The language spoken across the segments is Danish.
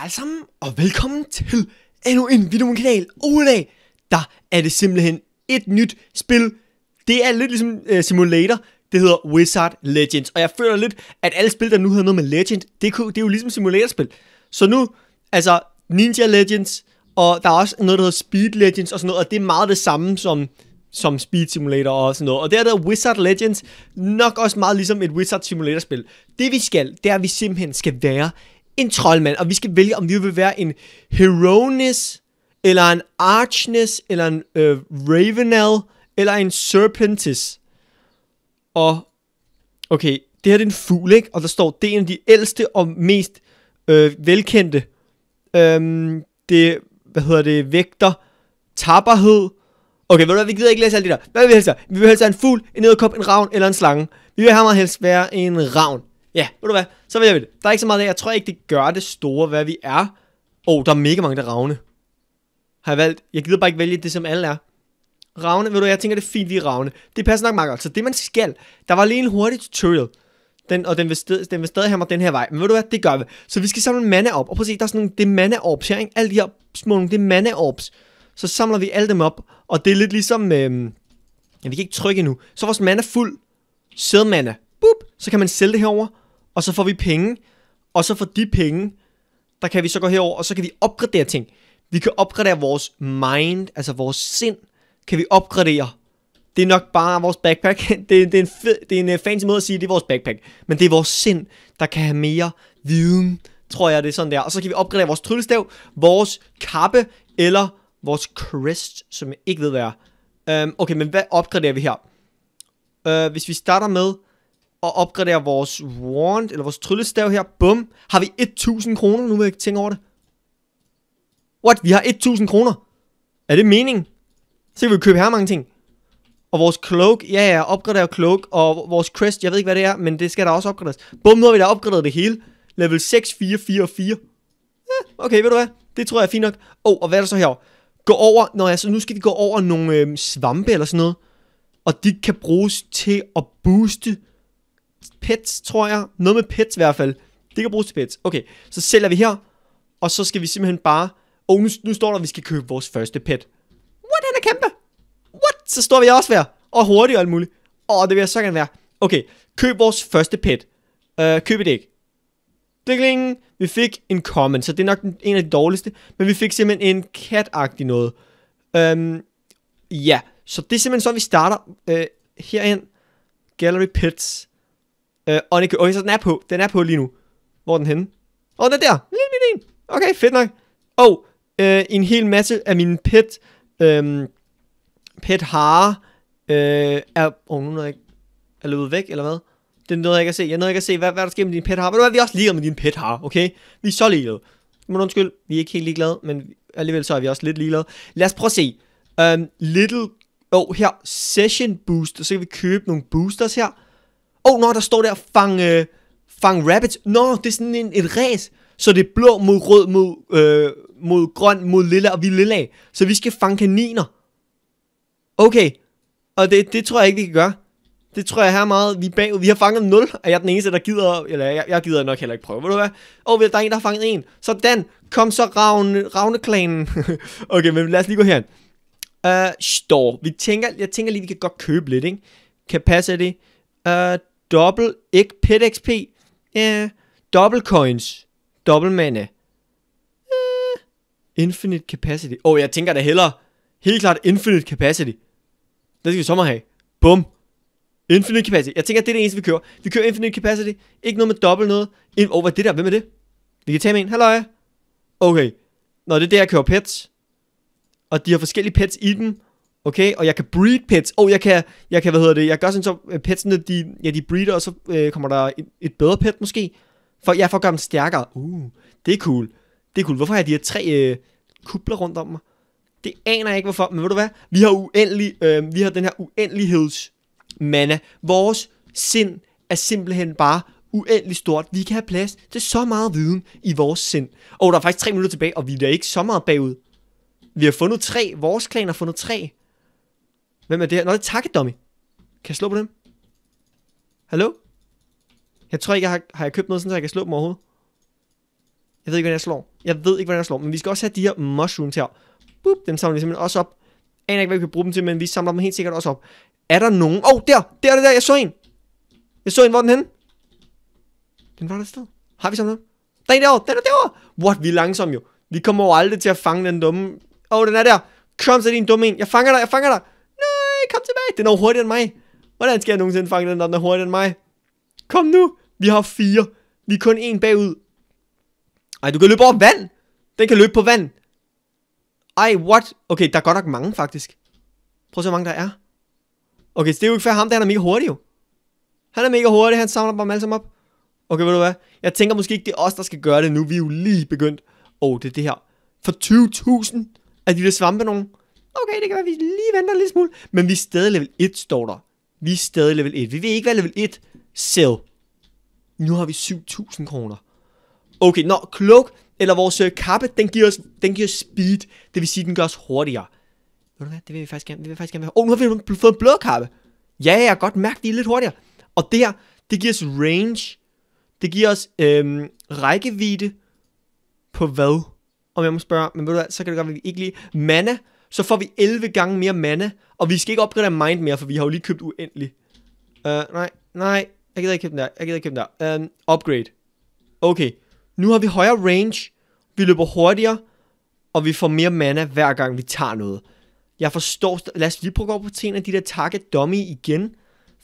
Hej sammen, og velkommen til endnu en video på min kanal. Og i dag, der er det simpelthen et nyt spil. Det er lidt ligesom uh, Simulator. Det hedder Wizard Legends. Og jeg føler lidt, at alle spil, der nu hedder noget med Legend, det, kunne, det er jo ligesom Simulatorspil. Så nu, altså Ninja Legends, og der er også noget, der hedder Speed Legends og sådan noget. Og det er meget det samme som som Speed Simulator og sådan noget. Og der er der Wizard Legends, nok også meget ligesom et Wizard Simulator-spil. Det vi skal, det er, at vi simpelthen skal være en troldmand, og vi skal vælge, om vi vil være en Heronis, eller en Archness, eller en øh, Ravenel, eller en Serpentis. Og, okay, det her er en fugl, ikke? Og der står, det er en af de ældste og mest øh, velkendte. Øhm, det, hvad hedder det, vægter, tapperhed. Okay, ved du hvad, vi gider ikke læse alt det der. Hvad vil vi helst have? Vi vil helst have en fugl, en edderkop, en ravn eller en slange. Vi vil have meget helst være en ravn. Ja, ved du hvad, så vil jeg ved Der er ikke så meget af, jeg tror ikke, det gør det store, hvad vi er. Åh, oh, der er mega mange, der ravne. Har jeg valgt. Jeg gider bare ikke vælge det, som alle er. Ravne, ved du, jeg tænker, det er fint, vi er ravne. Det passer nok meget godt. Så det, man skal, der var lige en hurtig tutorial. Den, og den vil, sted, den vil stadig have mig den her vej. Men ved du hvad, det gør vi. Så vi skal samle mande op. Og prøv at se, der er sådan nogle, det er mana orbs her, ikke? Alle de her små nogle, det er mana orbs. Så samler vi alle dem op. Og det er lidt ligesom, øh, ja, vi kan ikke trykke endnu. Så vores vores er fuld. Sædmana. Boop. Så kan man sælge det herover og så får vi penge, og så får de penge, der kan vi så gå herover, og så kan vi opgradere ting. Vi kan opgradere vores mind, altså vores sind, kan vi opgradere. Det er nok bare vores backpack. Det er, det er, en, fed, det er en øh, fancy måde at sige, at det er vores backpack. Men det er vores sind, der kan have mere viden, tror jeg det er sådan der. Og så kan vi opgradere vores tryllestav, vores kappe, eller vores crest, som jeg ikke ved hvad er. Um, okay, men hvad opgraderer vi her? Uh, hvis vi starter med og opgradere vores wand, eller vores tryllestav her. Bum. Har vi 1000 kroner? Nu vil jeg ikke tænke over det. What? Vi har 1000 kroner. Er det meningen? Så kan vi købe her mange ting. Og vores cloak, ja ja, opgradere cloak, og vores crest, jeg ved ikke hvad det er, men det skal der også opgraderes. Bum, nu har vi da opgraderet det hele. Level 6, 4, 4 og 4. Ja, eh, okay, ved du hvad? Det tror jeg er fint nok. Åh, oh, og hvad er der så her? Gå over, nå ja, så nu skal vi gå over nogle øh, svampe eller sådan noget. Og de kan bruges til at booste pets, tror jeg. Noget med pets i hvert fald. Det kan bruges til pets. Okay, så sælger vi her, og så skal vi simpelthen bare... Og oh, nu, nu står der, at vi skal købe vores første pet. What, han er kæmpe! What? Så står vi også være. Og hurtigt og alt muligt. Åh, oh, det vil jeg så gerne være. Okay, køb vores første pet. Uh, køb et æg. vi fik en common, så det er nok en af de dårligste. Men vi fik simpelthen en kat-agtig noget. Um, ja, så det er simpelthen så, vi starter uh, herind. Gallery Pets. Øh, og, okay, så den er på. Den er på lige nu. Hvor er den henne? Åh, oh, den er der. Lille bitte en. Okay, fedt nok. Og øh, en hel masse af mine pet... Øh, pet hare... Øh, er... Åh, oh, nu er jeg ikke... Er løbet væk, eller hvad? Det noget, jeg ikke at se. Jeg noget, ikke at se, hvad, hvad der sker med din pet har. Men nu er vi også ligeglade med din pet har, okay? Vi er så ligeglade. Men undskyld, vi er ikke helt ligeglade, men alligevel så er vi også lidt ligeglade. Lad os prøve at se. Um, little... Åh, oh, her. Session booster. Så kan vi købe nogle boosters her. Åh, oh, når der står der, fang, øh, fang rabbits. Nå, no, det er sådan en, et ræs. Så det er blå mod rød, mod, øh, mod grøn, mod lilla, og vi er lilla. Så vi skal fange kaniner. Okay, og det, det tror jeg ikke, vi kan gøre. Det tror jeg her meget, vi bag, Vi har fanget 0, og jeg er den eneste, der gider, eller jeg, jeg gider nok heller ikke prøve, ved du hvad? Og der er en, der har fanget en. Sådan, kom så ravne, ravneklanen. okay, men lad os lige gå herhen. Uh, øh, står. Vi tænker, jeg tænker lige, vi kan godt købe lidt, ikke? Capacity. Uh, øh, Dobbelt ikke pet XP. Ja. Double coins. Double mana. Uh, infinite capacity. Åh, oh, jeg tænker da hellere. Helt klart infinite capacity. Det skal vi sommer have. Bum. Infinite capacity. Jeg tænker, det er det eneste, vi kører. Vi kører infinite capacity. Ikke noget med dobbelt noget. In oh, hvad er det der? Hvem er det? Vi kan tage med en. Halløj. Okay. Nå, det er det, jeg kører pets. Og de har forskellige pets i dem. Okay, og jeg kan breed pets. Og oh, jeg kan, jeg kan, hvad hedder det, jeg gør sådan så øh, petsene, de, ja, de breeder, og så øh, kommer der et, et bedre pet måske. For jeg ja, får gøre dem stærkere. Uh, det er cool. Det er cool. Hvorfor har jeg de her tre øh, kubler rundt om mig? Det aner jeg ikke hvorfor, men ved du hvad? Vi har uendelig, øh, vi har den her uendeligheds mana. Vores sind er simpelthen bare uendelig stort. Vi kan have plads til så meget viden i vores sind. Og der er faktisk tre minutter tilbage, og vi er da ikke så meget bagud. Vi har fundet tre, vores klan har fundet tre. Hvem er det her? Nå, det er Target Dummy. Kan jeg slå på dem? Hallo? Jeg tror ikke, jeg har, har jeg købt noget, sådan, så jeg kan slå dem overhovedet. Jeg ved ikke, hvordan jeg slår. Jeg ved ikke, hvordan jeg slår. Men vi skal også have de her mushrooms her. Boop, dem samler vi simpelthen også op. Aner ikke, hvad vi kan bruge dem til, men vi samler dem helt sikkert også op. Er der nogen? Åh, oh, der! Der er det der! Jeg så en! Jeg så en. Hvor er den henne? Den var der et sted. Har vi samlet noget? Der er en derovre! Den er derovre! What? Vi er langsomme jo. Vi kommer jo aldrig til at fange den dumme. Åh, oh, den er der! Kom så, din dumme en. Jeg fanger dig, jeg fanger dig kom tilbage. Den er hurtigere end mig. Hvordan skal jeg nogensinde fange den, når den er hurtigere end mig? Kom nu. Vi har fire. Vi er kun en bagud. Ej, du kan løbe over vand. Den kan løbe på vand. Ej, what? Okay, der er godt nok mange, faktisk. Prøv at se, hvor mange der er. Okay, så det er jo ikke fair ham, der han er mega hurtig jo. Han er mega hurtig, han samler bare dem alle sammen op. Okay, ved du hvad? Jeg tænker måske ikke, det er os, der skal gøre det nu. Vi er jo lige begyndt. Åh, oh, det er det her. For 20.000 af de der svampe nogen okay, det kan være, vi lige venter lidt smule. Men vi er stadig level 1, står der. Vi er stadig level 1. Vi ved ikke hvad level 1. Sell. Nu har vi 7.000 kroner. Okay, når cloak, eller vores øh, kappe, den giver, os, den giver os speed. Det vil sige, den gør os hurtigere. Ved du hvad, det vil vi faktisk gerne, vi vil faktisk gerne have. Åh, oh, nu har vi fået en blå kappe. Ja, jeg har godt mærke, det er lidt hurtigere. Og det her, det giver os range. Det giver os øhm, rækkevidde på hvad? Om jeg må spørge, men ved du hvad, så kan det godt være, vi ikke lige... Mana, så får vi 11 gange mere mana, og vi skal ikke opgradere mind mere, for vi har jo lige købt uendelig. Uh, nej, nej, jeg gider ikke købe den der, jeg gider ikke købe den der. Um, upgrade. Okay, nu har vi højere range, vi løber hurtigere, og vi får mere mana hver gang vi tager noget. Jeg forstår, lad os lige prøve at gå på en af de der target dummy igen,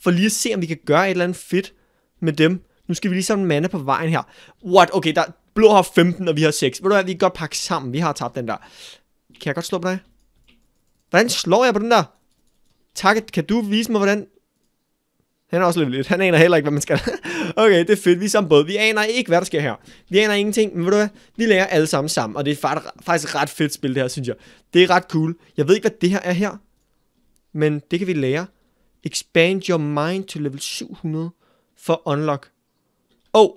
for lige at se, om vi kan gøre et eller andet fedt med dem. Nu skal vi lige samle mana på vejen her. What? Okay, der, blå har 15, og vi har 6. Ved du hvad, vi kan godt pakke sammen. Vi har tabt den der. Kan jeg godt slå på dig? Hvordan slår jeg på den der? Tak, kan du vise mig, hvordan... Han er også lidt lidt. Han aner heller ikke, hvad man skal. okay, det er fedt. Vi er sammen både. Vi aner ikke, hvad der sker her. Vi aner ingenting, men ved du hvad? Vi lærer alle sammen sammen. Og det er faktisk ret fedt spil, det her, synes jeg. Det er ret cool. Jeg ved ikke, hvad det her er her. Men det kan vi lære. Expand your mind to level 700 for unlock. Oh,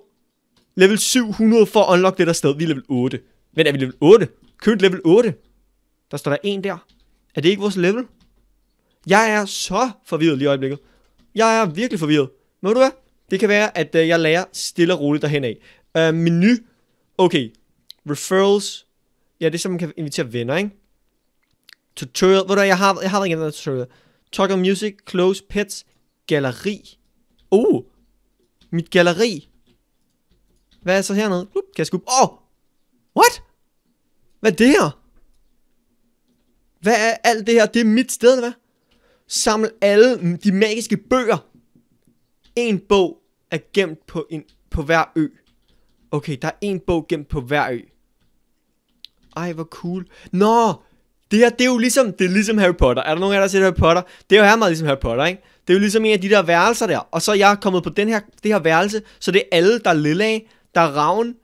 level 700 for unlock det der sted. Vi er level 8. Hvad er vi level 8? Købt level 8. Der står der en der. Er det ikke vores level? Jeg er så forvirret lige i øjeblikket. Jeg er virkelig forvirret. Må du hvad? Det kan være, at øh, jeg lærer stille og roligt derhen af. Øh, menu. Okay. Referrals. Ja, det er så, man kan invitere venner, ikke? Tutorial. Ved du jeg har, jeg har ikke noget tutorial. Toggle Music, Close Pets, Galeri. Oh! Uh! Mit galeri. Hvad er så hernede? Kan jeg skubbe? Åh! Oh! What? Hvad er det her? Hvad er alt det her? Det er mit sted, eller hvad? Saml alle de magiske bøger. En bog er gemt på, en, på hver ø. Okay, der er en bog gemt på hver ø. Ej, hvor cool. Nå, det her, det er jo ligesom, det er ligesom Harry Potter. Er der nogen af jer, der har set Harry Potter? Det er jo her meget ligesom Harry Potter, ikke? Det er jo ligesom en af de der værelser der. Og så er jeg kommet på den her, det her værelse, så det er alle, der er af, der er raven,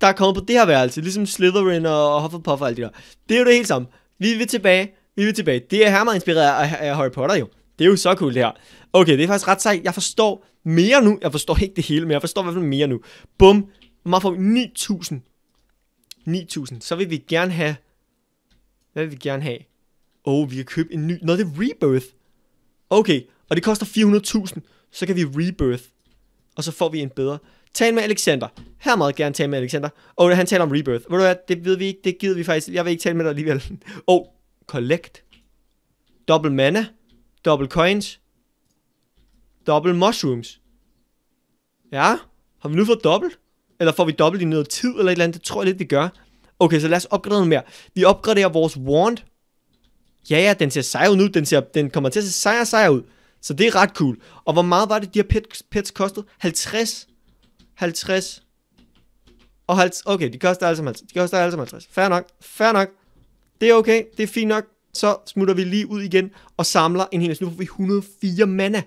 der er kommet på det her værelse. Ligesom Slytherin og Hufflepuff og alt det der. Det er jo det helt samme. Vi vil tilbage. Vi vil tilbage. Det er her meget inspireret af, af Harry Potter jo. Det er jo så cool det her. Okay, det er faktisk ret sejt. Jeg forstår mere nu. Jeg forstår ikke det hele, men jeg forstår i hvert fald mere nu. Bum. Hvor meget får vi? 9.000. 9.000. Så vil vi gerne have... Hvad vil vi gerne have? Oh, vi kan købe en ny... Nå, det er Rebirth. Okay, og det koster 400.000. Så kan vi Rebirth. Og så får vi en bedre... Tal med Alexander. Her meget gerne tale med Alexander. Og oh, han taler om Rebirth. Ved du hvad, det ved vi ikke, det gider vi faktisk. Jeg vil ikke tale med dig alligevel. oh, collect. Double mana. Double coins. Double mushrooms. Ja, har vi nu fået dobbelt? Eller får vi dobbelt i noget tid eller et eller andet? Det tror jeg lidt, vi gør. Okay, så lad os opgradere noget mere. Vi opgraderer vores wand. Ja, ja, den ser sej ud nu. Den, ser, den kommer til at se sej og sejere ud. Så det er ret cool. Og hvor meget var det, de her pets, pets kostede? 50 50 og 50. Okay, de koster alle sammen 50. De koster alle sammen 50. Fair nok. Fair nok. Det er okay. Det er fint nok. Så smutter vi lige ud igen og samler en hel masse. Nu får vi 104 mana.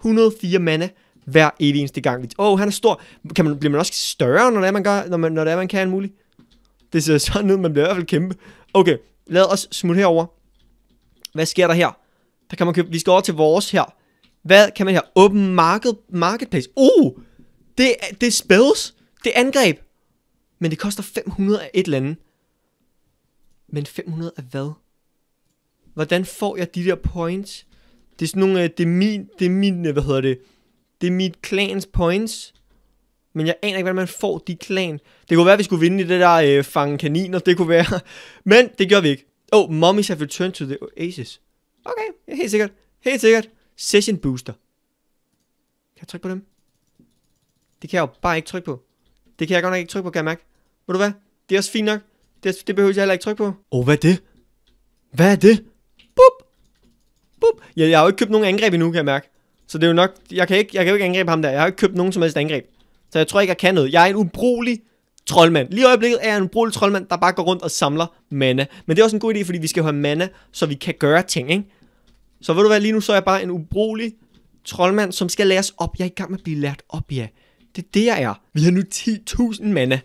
104 mana hver evig eneste gang. Åh, oh, han er stor. Kan man, bliver man også større, når det er, man, gør, når man, når det er, man kan mulig? Det ser sådan ud, man bliver i hvert fald kæmpe. Okay, lad os smutte herover. Hvad sker der her? Der kan man købe, vi skal over til vores her. Hvad kan man her? Open market, marketplace. Uh, det, det spells. Det er angreb. Men det koster 500 af et eller andet. Men 500 af hvad? Hvordan får jeg de der points? Det er sådan nogle, øh, det er min, det er min, øh, hvad hedder det? Det er mit klans points. Men jeg aner ikke, hvordan man får de klan. Det kunne være, at vi skulle vinde i det der øh, fange kaniner. Det kunne være. Men det gør vi ikke. Oh, mommies have returned to the oasis. Okay, helt sikkert. Helt sikkert. Session booster. Kan jeg trykke på dem? Det kan jeg jo bare ikke trykke på. Det kan jeg godt nok ikke trykke på, kan jeg mærke. Ved du hvad? Det er også fint nok. Det, det behøver jeg heller ikke trykke på. Åh, oh, hvad er det? Hvad er det? Bup! Bup! Ja, jeg har jo ikke købt nogen angreb endnu, kan jeg mærke. Så det er jo nok... Jeg kan, ikke, jeg kan jo ikke angribe ham der. Jeg har ikke købt nogen som helst angreb. Så jeg tror ikke, jeg kan noget. Jeg er en ubrugelig troldmand. Lige i øjeblikket er jeg en ubrugelig troldmand, der bare går rundt og samler mana. Men det er også en god idé, fordi vi skal have mana, så vi kan gøre ting, ikke? Så ved du hvad, lige nu så er jeg bare en ubrugelig troldmand, som skal læres op. Jeg er i gang med at blive lært op, ja. Det er det, jeg er. Vi har nu 10.000 mana.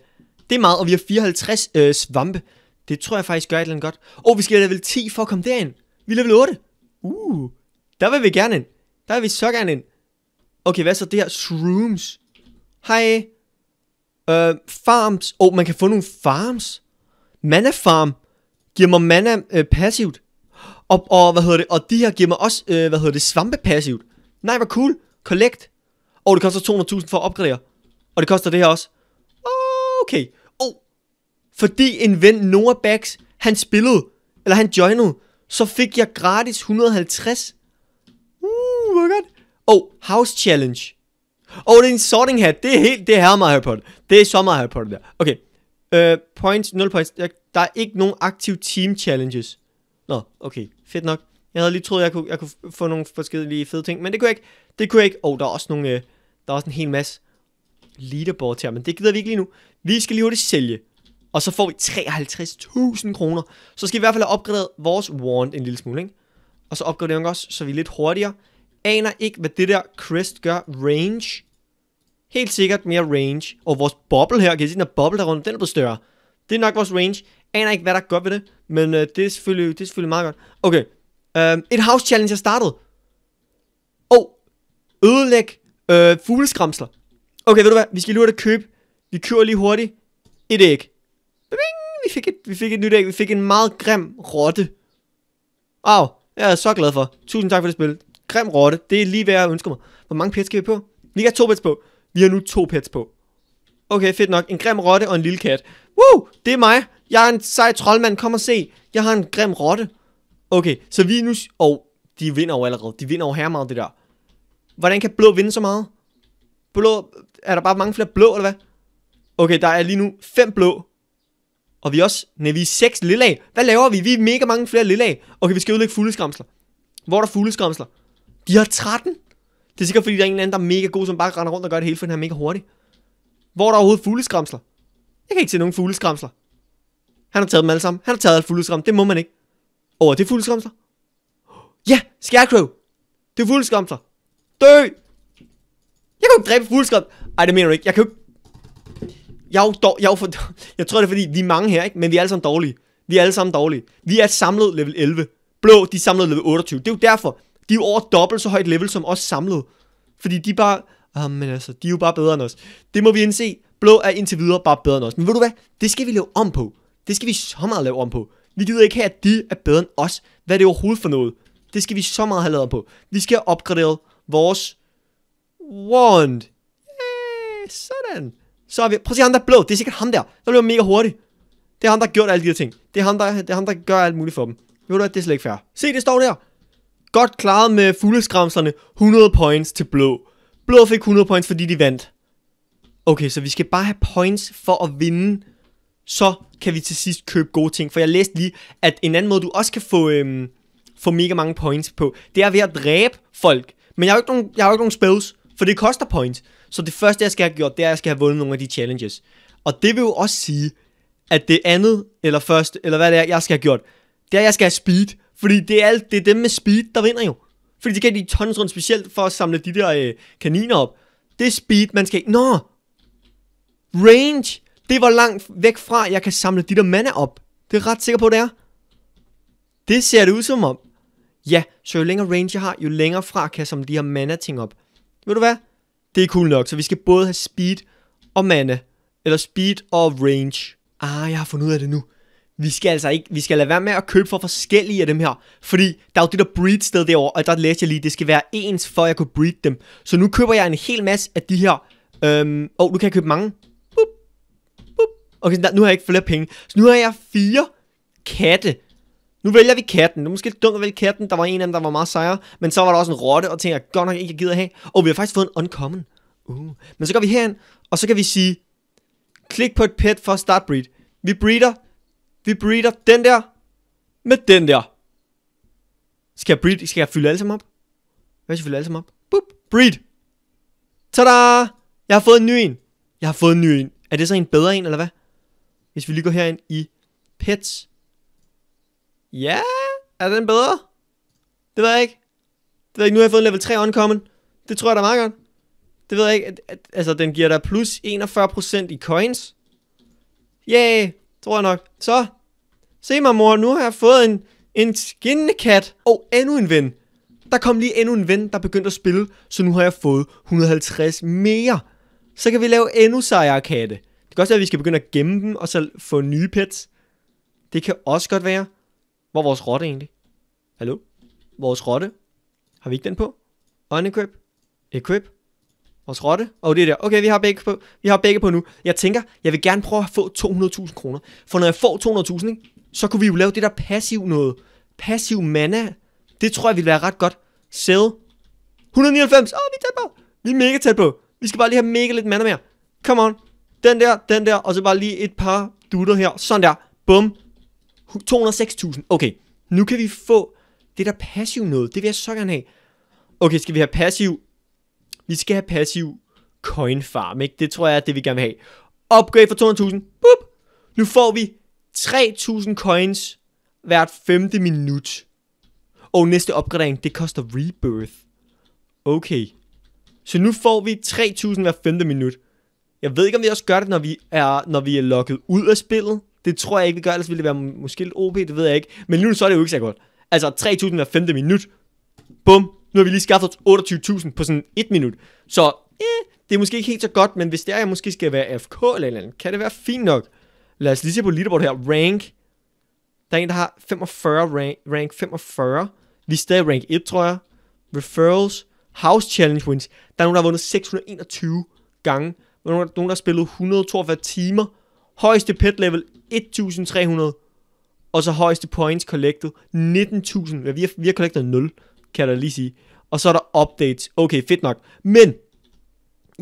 Det er meget, og vi har 54 øh, svampe. Det tror jeg faktisk gør et eller andet godt. Åh, oh, vi skal level 10 for at komme derind. Vi er level 8. Uh, der vil vi gerne ind. Der vil vi så gerne ind. Okay, hvad så det her? Shrooms. Hej. Øh, farms. Åh, oh, man kan få nogle farms. Mana farm. Giver mig mana øh, passivt. Og, og, hvad hedder det? Og de her giver mig også, øh, hvad hedder det, svampe passivt. Nej, hvor cool. Collect. Og det koster 200.000 for at opgradere. Og det koster det her også. Okay. oh. fordi en ven Noah Bax, han spillede, eller han joinede, så fik jeg gratis 150. Uh, hvor godt. Og oh, House Challenge. Og oh, det er en sorting hat. Det er helt, det her meget Harry Potter. Det er så meget Harry Potter der. Okay. Uh, points, 0 points. Der, der er ikke nogen aktive team challenges. Nå, okay. Fedt nok. Jeg havde lige troet, jeg kunne, jeg kunne få nogle forskellige fede ting, men det kunne jeg ikke. Det kunne jeg ikke. Og oh, der er også nogle, øh, der er også en hel masse leaderboard her, men det gider vi ikke lige nu. Vi skal lige hurtigt sælge. Og så får vi 53.000 kroner. Så skal vi i hvert fald have opgraderet vores wand en lille smule, ikke? Og så opgraderer vi også, så vi er lidt hurtigere. Aner ikke, hvad det der crest gør. Range. Helt sikkert mere range. Og vores boble her, kan I se, den her boble der rundt, den er blevet større. Det er nok vores range. Aner ikke, hvad der gør ved det. Men øh, det, er selvfølgelig, det er selvfølgelig meget godt. Okay. Øh, et house challenge er startet. Åh. Oh, ødelæg Øh, fugleskramsler. Okay, ved du hvad? Vi skal lige hurtigt købe. Vi kører lige hurtigt et æg. Bing! Vi fik et, vi fik et nyt æg. Vi fik en meget grim rotte. Wow, jeg er så glad for. Tusind tak for det spil. Grim rotte. Det er lige hvad jeg ønsker mig. Hvor mange pets skal vi på? Vi har to pets på. Vi har nu to pets på. Okay, fedt nok. En grim rotte og en lille kat. Woo! Det er mig. Jeg er en sej troldmand. Kom og se. Jeg har en grim rotte. Okay, så vi nu... Og oh, de vinder jo allerede. De vinder jo her meget det der. Hvordan kan blå vinde så meget? Blå, er der bare mange flere blå, eller hvad? Okay, der er lige nu fem blå. Og vi er også, nej, vi er seks lilla. Hvad laver vi? Vi er mega mange flere lilla. Okay, vi skal udlægge fugleskramsler. Hvor er der fugleskramsler? De har 13. Det er sikkert, fordi der er en eller anden, der er mega god, som bare render rundt og gør det hele, for den her mega hurtigt. Hvor er der overhovedet fugleskramsler? Jeg kan ikke se nogen fugleskramsler. Han har taget dem alle sammen. Han har taget alle fugleskramsler. Det må man ikke. Åh, oh, er det fugleskramsler? Ja, Scarecrow. Det er fugleskramsler. Dø! Jeg kan jo dræbe fuldskræmt. Ej, det mener du ikke. Jeg kan jo Jeg er jo, dår... jeg er jo for... Jeg tror, det er fordi, vi er mange her, ikke? Men vi er alle sammen dårlige. Vi er alle sammen dårlige. Vi er samlet level 11. Blå, de er samlet level 28. Det er jo derfor. De er jo over dobbelt så højt level som os samlet. Fordi de bare... Ah, men altså, de er jo bare bedre end os. Det må vi indse. Blå er indtil videre bare bedre end os. Men ved du hvad? Det skal vi lave om på. Det skal vi så meget lave om på. Vi gider ikke have, at de er bedre end os. Hvad er det overhovedet for noget? Det skal vi så meget have lavet om på. Vi skal have opgraderet vores wand. Yeah, sådan. Så er vi, prøv at se ham der blå, det er sikkert ham der, der løber mega hurtigt. Det er ham, der har gjort alle de her ting. Det er ham, der, det er ham, der gør alt muligt for dem. Ved du at det er slet ikke fair. Se, det står der. Godt klaret med fugleskramslerne. 100 points til blå. Blå fik 100 points, fordi de vandt. Okay, så vi skal bare have points for at vinde. Så kan vi til sidst købe gode ting. For jeg læste lige, at en anden måde, du også kan få, øhm, få mega mange points på, det er ved at dræbe folk. Men jeg har jo ikke nogen, jeg har ikke nogen spells, for det koster points. Så det første, jeg skal have gjort, det er, at jeg skal have vundet nogle af de challenges. Og det vil jo også sige, at det andet, eller første, eller hvad det er, jeg skal have gjort, det er, at jeg skal have speed. Fordi det er, alt, det er dem med speed, der vinder jo. Fordi det kan de tons rundt specielt for at samle de der øh, kaniner op. Det er speed, man skal... Nå! Range! Det var langt væk fra, jeg kan samle de der mande op. Det er ret sikker på, det er. Det ser det ud som om. Ja, så jo længere range jeg har, jo længere fra kan jeg som de her mana ting op. Ved du hvad? Det er cool nok, så vi skal både have speed og mana. Eller speed og range. Ah, jeg har fundet ud af det nu. Vi skal altså ikke, vi skal lade være med at købe for forskellige af dem her. Fordi der er jo det der breed sted derovre, og der læste jeg lige, det skal være ens, for at jeg kunne breed dem. Så nu køber jeg en hel masse af de her. Øhm, og oh, nu kan jeg købe mange. Boop, boop. Okay, nu har jeg ikke flere penge. Så nu har jeg fire katte nu vælger vi katten. Nu er måske lidt dumt at vælge katten. Der var en af dem, der var meget sejere. Men så var der også en rotte, og tænker jeg godt nok ikke, jeg gider have. Og vi har faktisk fået en uncommon. Uh. Men så går vi herhen, og så kan vi sige, klik på et pet for at start breed. Vi breeder, vi breeder den der med den der. Skal jeg, breed, skal jeg fylde alle sammen op? Hvad skal jeg fylde alle sammen op? Boop, breed. Tada! Jeg har fået en ny en. Jeg har fået en ny en. Er det så en bedre en, eller hvad? Hvis vi lige går herind i pets, Ja, er den bedre? Det ved jeg ikke. Det ved jeg ikke, nu har jeg fået en level 3 uncommon. Det tror jeg da meget godt. Det ved jeg ikke. Altså, den giver dig plus 41% i coins. Yay, tror jeg nok. Så, se mig mor, nu har jeg fået en, en skinnende kat. Og endnu en ven. Der kom lige endnu en ven, der begyndte at spille, så nu har jeg fået 150 mere. Så kan vi lave endnu sejere katte. Det kan også være, at vi skal begynde at gemme dem, og så få nye pets. Det kan også godt være. Hvor er vores rotte egentlig? Hallo? Vores rotte? Har vi ikke den på? Unequip? Equip? Vores rotte? Og oh, det er der. Okay, vi har begge på. Vi har begge på nu. Jeg tænker, jeg vil gerne prøve at få 200.000 kroner. For når jeg får 200.000, så kunne vi jo lave det der passiv noget. Passiv mana. Det tror jeg ville være ret godt. Sell. 199. Åh, oh, vi er tæt på. Vi er mega tæt på. Vi skal bare lige have mega lidt mana mere. Come on. Den der, den der, og så bare lige et par dutter her. Sådan der. Bum. 206.000. Okay, nu kan vi få det der passiv noget. Det vil jeg så gerne have. Okay, skal vi have passiv? Vi skal have passiv coin farm, ikke? Det tror jeg er det, vi gerne vil have. Upgrade for 200.000. Boop. Nu får vi 3.000 coins hvert femte minut. Og næste opgradering, det koster rebirth. Okay. Så nu får vi 3.000 hver femte minut. Jeg ved ikke, om vi også gør det, når vi er, når vi er logget ud af spillet. Det tror jeg ikke, vi gør, ellers ville det være måske lidt OP, det ved jeg ikke. Men lige nu så er det jo ikke så godt. Altså 3.000 hver femte minut. Bum, nu har vi lige skaffet 28.000 på sådan et minut. Så eh, det er måske ikke helt så godt, men hvis det er, jeg måske skal være FK eller andet, kan det være fint nok. Lad os lige se på leaderboard her. Rank. Der er en, der har 45 rank, rank 45. Vi er stadig rank 1, tror jeg. Referrals. House Challenge wins. Der er nogen, der har vundet 621 gange. nogen, der har spillet 142 timer højeste pet level 1300, og så højeste points collected 19.000. Ja, vi har, vi har collected 0, kan jeg da lige sige. Og så er der updates. Okay, fedt nok. Men,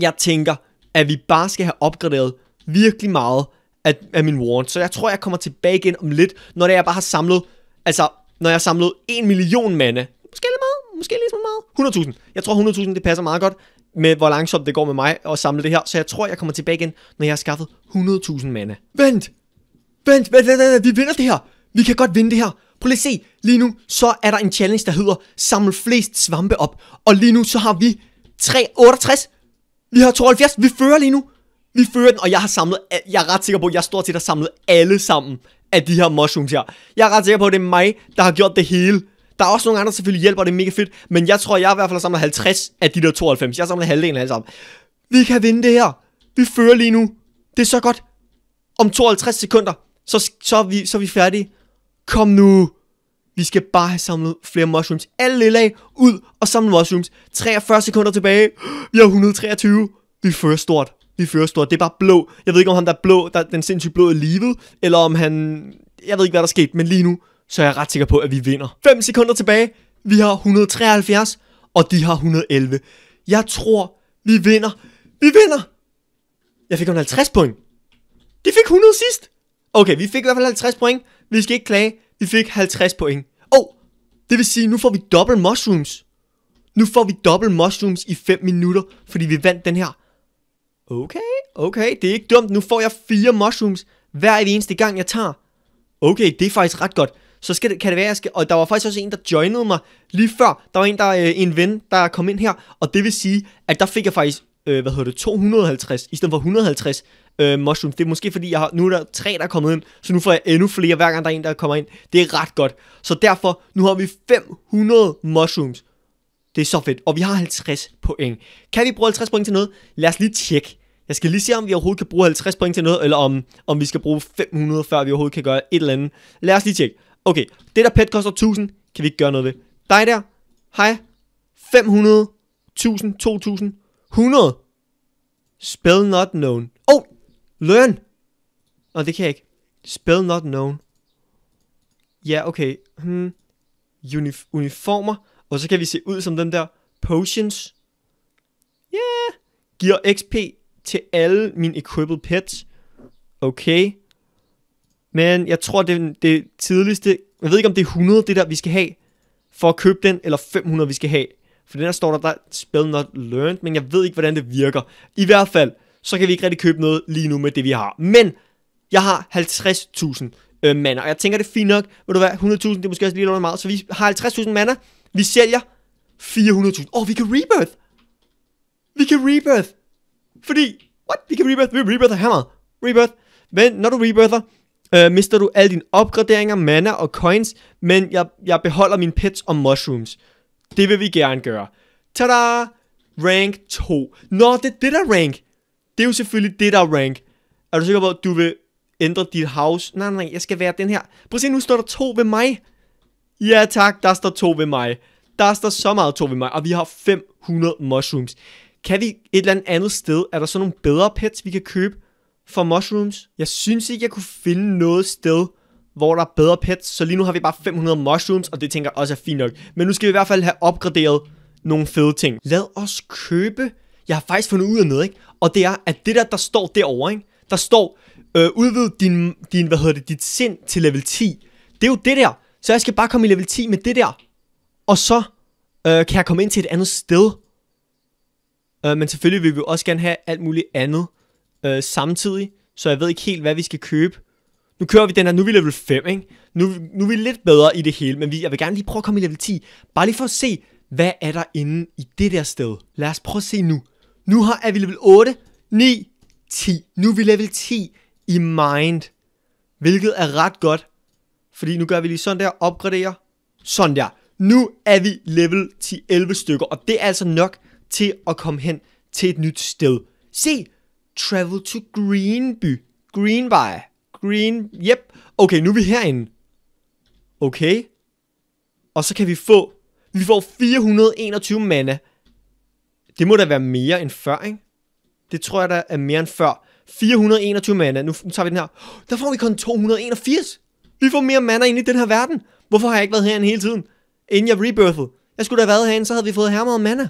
jeg tænker, at vi bare skal have opgraderet virkelig meget af, af min warrant. Så jeg tror, jeg kommer tilbage igen om lidt, når det er, jeg bare har samlet, altså, når jeg har samlet 1 million mande. Måske lidt meget, måske lidt meget. 100.000. Jeg tror, 100.000, det passer meget godt med hvor langsomt det går med mig at samle det her, så jeg tror, jeg kommer tilbage igen, når jeg har skaffet 100.000 mana. Vent! Vent, vent, vent, vent, vi vinder det her! Vi kan godt vinde det her! Prøv lige at se, lige nu, så er der en challenge, der hedder Samle flest svampe op. Og lige nu, så har vi 3, 68, vi har 72, vi fører lige nu. Vi fører den, og jeg har samlet, jeg er ret sikker på, at jeg stort set har samlet alle sammen af de her mushrooms her. Jeg er ret sikker på, at det er mig, der har gjort det hele der er også nogle andre, der selvfølgelig hjælper, det er mega fedt. Men jeg tror, jeg i hvert fald har samlet 50 af de der 92. Jeg har samlet halvdelen af sammen. Vi kan vinde det her. Vi fører lige nu. Det er så godt. Om 52 sekunder, så, så, er, vi, så er vi færdige. Kom nu. Vi skal bare have samlet flere mushrooms. Alle lag ud og samle mushrooms. 43 sekunder tilbage. Vi har 123. Vi fører stort. Vi fører stort. Det er bare blå. Jeg ved ikke, om han der er blå, der den sindssygt blå i livet, eller om han... Jeg ved ikke, hvad der er sket, men lige nu, så er jeg ret sikker på, at vi vinder. 5 sekunder tilbage. Vi har 173, og de har 111. Jeg tror, vi vinder. Vi vinder! Jeg fik 50 point. De fik 100 sidst. Okay, vi fik i hvert fald 50 point. Vi skal ikke klage. Vi fik 50 point. Oh, det vil sige, nu får vi dobbelt mushrooms. Nu får vi dobbelt mushrooms i 5 minutter, fordi vi vandt den her. Okay, okay, det er ikke dumt. Nu får jeg fire mushrooms hver eneste gang, jeg tager. Okay, det er faktisk ret godt så skal det, kan det være, jeg skal... Og der var faktisk også en, der joinede mig lige før. Der var en, der, øh, en ven, der kom ind her, og det vil sige, at der fik jeg faktisk, øh, hvad hedder det, 250 i stedet for 150 øh, mushrooms. Det er måske fordi, jeg har, nu er der tre, der er kommet ind, så nu får jeg endnu flere, hver gang der er en, der kommer ind. Det er ret godt. Så derfor, nu har vi 500 mushrooms. Det er så fedt. Og vi har 50 point. Kan vi bruge 50 point til noget? Lad os lige tjekke. Jeg skal lige se, om vi overhovedet kan bruge 50 point til noget, eller om, om vi skal bruge 500, før vi overhovedet kan gøre et eller andet. Lad os lige tjekke. Okay, det der pet koster 1000, kan vi ikke gøre noget ved. Dig der, hej, 500, 1000, 2000, 100. Spell not known. Oh, learn. Nå, det kan jeg ikke. Spell not known. Ja, okay. Hmm. Unif uniformer. Og så kan vi se ud som den der potions. Ja. Yeah. Giver XP til alle mine equipped pets. Okay. Men jeg tror, det, det tidligste, jeg ved ikke om det er 100, det der vi skal have, for at købe den, eller 500 vi skal have. For den der står der, der spell not learned, men jeg ved ikke, hvordan det virker. I hvert fald, så kan vi ikke rigtig købe noget lige nu med det, vi har. Men, jeg har 50.000 øh, mander, og jeg tænker, det er fint nok. Ved du hvad, 100.000, det er måske også lige lidt meget. Så vi har 50.000 mander, vi sælger 400.000. Åh, oh, vi kan rebirth! Vi kan rebirth! Fordi, what? Vi kan rebirth, vi rebirther hammer Rebirth. Men når du rebirther, øh, mister du alle dine opgraderinger, mana og coins, men jeg, jeg beholder mine pets og mushrooms. Det vil vi gerne gøre. Tada! Rank 2. Nå, det er det der rank. Det er jo selvfølgelig det der rank. Er du sikker på, at du vil ændre dit house? Nej, nej, jeg skal være den her. Prøv at se, nu står der to ved mig. Ja tak, der står to ved mig. Der står så meget to ved mig, og vi har 500 mushrooms. Kan vi et eller andet sted, er der så nogle bedre pets, vi kan købe? for mushrooms. Jeg synes ikke, jeg kunne finde noget sted, hvor der er bedre pets. Så lige nu har vi bare 500 mushrooms, og det tænker jeg også er fint nok. Men nu skal vi i hvert fald have opgraderet nogle fede ting. Lad os købe... Jeg har faktisk fundet ud af noget, ikke? Og det er, at det der, der står derovre, ikke? Der står, øh, udvid din, din, hvad hedder det, dit sind til level 10. Det er jo det der. Så jeg skal bare komme i level 10 med det der. Og så øh, kan jeg komme ind til et andet sted. Øh, men selvfølgelig vil vi også gerne have alt muligt andet øh, samtidig, så jeg ved ikke helt, hvad vi skal købe. Nu kører vi den her, nu er vi level 5, ikke? Nu, nu er vi lidt bedre i det hele, men vi, jeg vil gerne lige prøve at komme i level 10. Bare lige for at se, hvad er der inde i det der sted? Lad os prøve at se nu. Nu har, er vi level 8, 9, 10. Nu er vi level 10 i Mind. Hvilket er ret godt. Fordi nu gør vi lige sådan der, opgraderer. Sådan der. Nu er vi level 10-11 stykker, og det er altså nok til at komme hen til et nyt sted. Se, Travel to Greenby. Greenby. Green, yep. Okay, nu er vi herinde. Okay. Og så kan vi få, vi får 421 mana. Det må da være mere end før, ikke? Det tror jeg, der er mere end før. 421 mana. Nu, nu tager vi den her. Der får vi kun 281. Vi får mere mana ind i den her verden. Hvorfor har jeg ikke været herinde hele tiden? Inden jeg rebirthede. Jeg skulle da have været herinde, så havde vi fået her meget mana.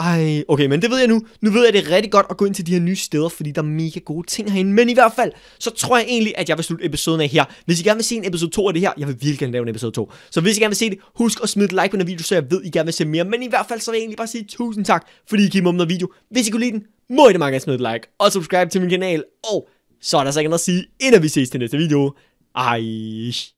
Ej, okay, men det ved jeg nu. Nu ved jeg, det er rigtig godt at gå ind til de her nye steder, fordi der er mega gode ting herinde. Men i hvert fald, så tror jeg egentlig, at jeg vil slutte episoden af her. Hvis I gerne vil se en episode 2 af det her, jeg vil virkelig gerne lave en episode 2. Så hvis I gerne vil se det, husk at smide et like på den video, så jeg ved, I gerne vil se mere. Men i hvert fald, så vil jeg egentlig bare sige tusind tak, fordi I kiggede mig den video. Hvis I kunne lide den, må I det meget gerne smide et like og subscribe til min kanal. Og så er der så ikke noget at sige, inden vi ses til næste video. Ej.